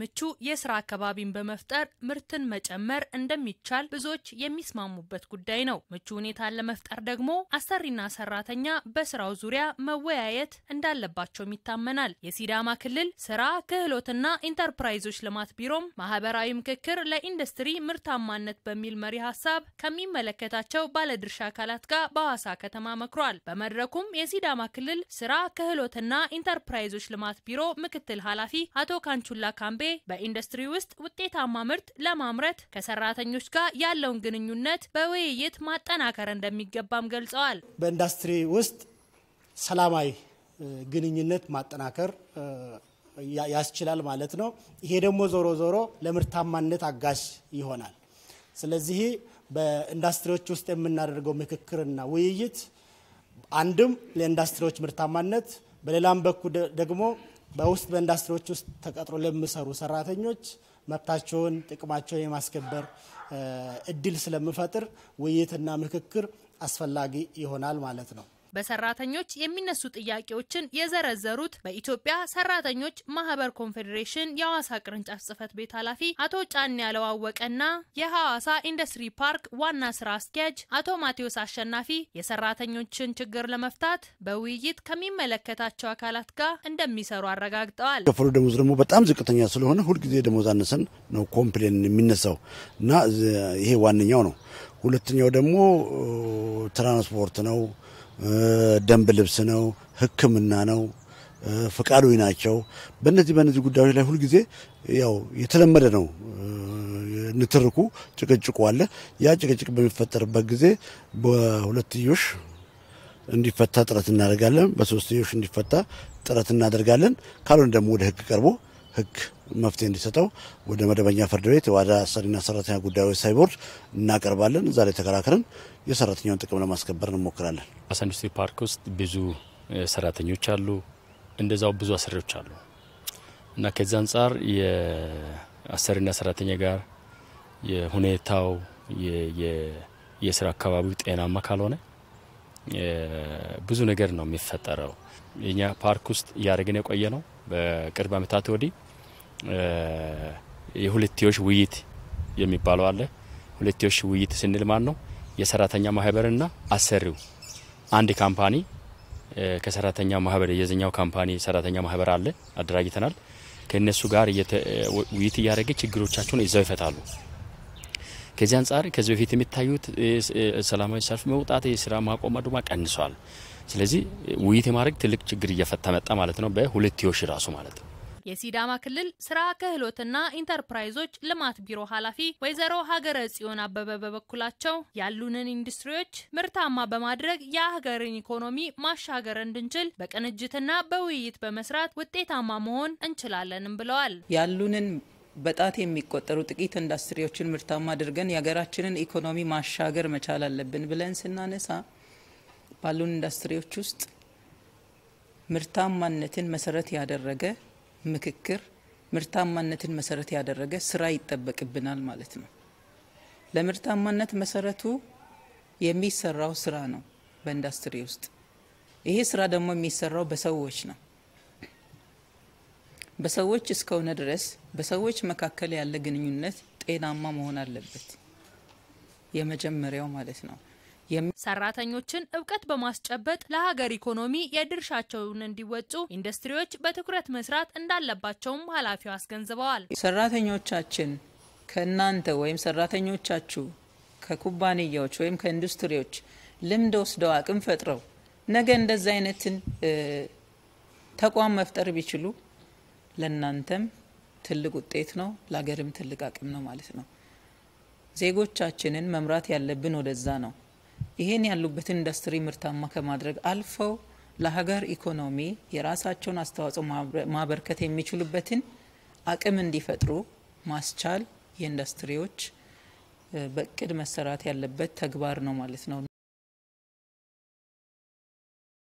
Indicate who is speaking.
Speaker 1: ምቹ የስራ አካባቢን በመፍጠር ምርትን መጨመር እንደሚቻል ብዙዎች የሚስማሙበት ጉዳይ ነው። ምቹ ሁኔታን ለመፍጠር ደግሞ አሰሪና ሰራተኛ በስራው ዙሪያ መወያየት እንዳለባቸውም ይታመናል። የሲዳማ ክልል ስራ ክህሎትና ኢንተርፕራይዞች ልማት ቢሮም ማህበራዊ ምክክር ለኢንዱስትሪ ምርታማነት በሚል መሪ ሀሳብ ከሚመለከታቸው ባለድርሻ አካላት ጋር በሐዋሳ ከተማ መክሯል። በመድረኩም የሲዳማ ክልል ስራ ክህሎትና ኢንተርፕራይዞች ልማት ቢሮ ምክትል ኃላፊ አቶ ካንቹላ ካምቤ በኢንዱስትሪ ውስጥ ውጤታማ ምርት ለማምረት ከሰራተኞች ጋር ያለውን ግንኙነት በውይይት ማጠናከር እንደሚገባም ገልጸዋል።
Speaker 2: በኢንዱስትሪ ውስጥ ሰላማዊ ግንኙነት ማጠናከር ያስችላል ማለት ነው። ይሄ ደግሞ ዞሮ ዞሮ ለምርታማነት አጋዥ ይሆናል። ስለዚህ በኢንዱስትሪዎች ውስጥ የምናደርገው ምክክርና ውይይት አንድም ለኢንዱስትሪዎች ምርታማነት፣ በሌላም በኩል ደግሞ በውስጥ በኢንዱስትሪዎች ውስጥ ተቀጥሮ ለሚሰሩ ሰራተኞች መብታቸውን፣ ጥቅማቸውን የማስከበር እድል ስለሚፈጥር ውይይትና ምክክር አስፈላጊ ይሆናል ማለት ነው።
Speaker 1: በሰራተኞች የሚነሱ ጥያቄዎችን የዘረዘሩት በኢትዮጵያ ሰራተኞች ማህበር ኮንፌዴሬሽን የሐዋሳ ቅርንጫፍ ጽህፈት ቤት ኃላፊ አቶ ጫን ያለው አወቀና የሐዋሳ ኢንዱስትሪ ፓርክ ዋና ስራ አስኪያጅ አቶ ማቴዎስ አሸናፊ የሰራተኞችን ችግር ለመፍታት በውይይት ከሚመለከታቸው አካላት ጋር እንደሚሰሩ አረጋግጠዋል። ከፈሉ
Speaker 3: ደሞዝ ደግሞ በጣም ዝቅተኛ ስለሆነ ሁልጊዜ ደሞዝ አነሰን ነው ኮምፕሌን የሚነሳው እና ይሄ ዋነኛው ነው። ሁለተኛው ደግሞ ትራንስፖርት ነው። ደንብ ልብስ ነው፣ ሕክምና ነው፣ ፈቃዶች ናቸው። በእነዚህ በእነዚህ ጉዳዮች ላይ ሁልጊዜ ያው የተለመደ ነው ንትርኩ፣ ጭቅጭቁ አለ። ያ ጭቅጭቅ በሚፈጠርበት ጊዜ በሁለትዮሽ እንዲፈታ ጥረት እናደርጋለን፣ በሶስትዮሽ እንዲፈታ ጥረት እናደርጋለን። ካልሆነ ደግሞ ወደ ህግ ቀርቦ ህግ መፍትሄ እንዲሰጠው ወደ መደበኛ ፍርድ ቤት ዋዳ አሰሪና ሰራተኛ ጉዳዮች ሳይቦርድ እናቀርባለን። እዛ ላይ ተከራክረን የሰራተኛውን ጥቅም ለማስከበር እንሞክራለን።
Speaker 4: አሳ ኢንዱስትሪ ፓርክ ውስጥ ብዙ ሰራተኞች አሉ፣ እንደዛው ብዙ አሰሪዎች አሉ እና ከዚ አንጻር የአሰሪና ሰራተኛ ጋር የሁኔታው የስራ አካባቢው ጤናማ ካልሆነ ብዙ ነገር ነው የሚፈጠረው። እኛ ፓርክ ውስጥ እያደረግን የቆየ ነው። በቅርብ ዓመታት ወዲህ የሁለትዮሽ ውይይት የሚባለው አለ። ሁለትዮሽ ውይይት ስንል ማን ነው? የሰራተኛ ማህበርና አሰሪው አንድ ካምፓኒ ከሰራተኛ ማህበር የዘኛው ካምፓኒ ሰራተኛ ማህበር አለ፣ አደራጅተናል። ከእነሱ ጋር ውይይት እያደረገ ችግሮቻቸውን ይዘው ይፈታሉ። ከዚህ አንጻር ከዚህ በፊት የሚታዩት ሰላማዊ ሰልፍ መውጣት፣ የስራ ማቆም አድማ ቀንሷል። ስለዚህ ውይይት የማድረግ ትልቅ ችግር እየፈታ መጣ ማለት ነው፣ በሁለትዮሽ ራሱ ማለት ነው።
Speaker 1: የሲዳማ ክልል ስራ ክህሎትና ኢንተርፕራይዞች ልማት ቢሮ ኃላፊ ወይዘሮ ሀገረ ጽዮን አበበ በበኩላቸው ያሉንን ኢንዱስትሪዎች ምርታማ በማድረግ የሀገርን ኢኮኖሚ ማሻገር እንድንችል በቅንጅትና በውይይት በመስራት ውጤታማ መሆን እንችላለንም ብለዋል።
Speaker 5: ያሉንን በጣት የሚቆጠሩ ጥቂት ኢንዱስትሪዎችን ምርታማ አድርገን የሀገራችንን ኢኮኖሚ ማሻገር መቻል አለብን ብለን ስናነሳ ባሉን ኢንዱስትሪዎች ውስጥ ምርታማነትን መሰረት ያደረገ ምክክር፣ ምርታማነትን መሰረት ያደረገ ስራ ይጠበቅብናል ማለት ነው። ለምርታማነት መሰረቱ የሚሰራው ስራ ነው በኢንዱስትሪ ውስጥ። ይሄ ስራ ደግሞ የሚሰራው በሰዎች ነው። በሰዎች እስከሆነ ድረስ በሰዎች መካከል ያለ ግንኙነት ጤናማ መሆን አለበት። የመጀመሪያው ማለት ነው። ሰራተኞችን እውቀት
Speaker 1: በማስጨበጥ ለሀገር ኢኮኖሚ የድርሻቸውን እንዲወጡ ኢንዱስትሪዎች በትኩረት መስራት እንዳለባቸውም ኃላፊው አስገንዝበዋል።
Speaker 5: ሰራተኞቻችን ከእናንተ ወይም ሰራተኞቻችሁ ከኩባንያዎች ወይም ከኢንዱስትሪዎች ልምድ ወስደው አቅም ፈጥረው ነገ እንደዚህ አይነትን ተቋም መፍጠር ቢችሉ ለእናንተም ትልቅ ውጤት ነው፣ ለሀገርም ትልቅ አቅም ነው ማለት ነው። ዜጎቻችንን መምራት ያለብን ወደዛ ነው። ይሄን ያሉበትን ኢንዱስትሪ ምርታማ ከማድረግ አልፈው ለሀገር ኢኮኖሚ የራሳቸውን አስተዋጽኦ ማበርከት የሚችሉበትን አቅም እንዲፈጥሩ ማስቻል የኢንዱስትሪዎች በእቅድ መሰራት ያለበት ተግባር ነው ማለት ነው።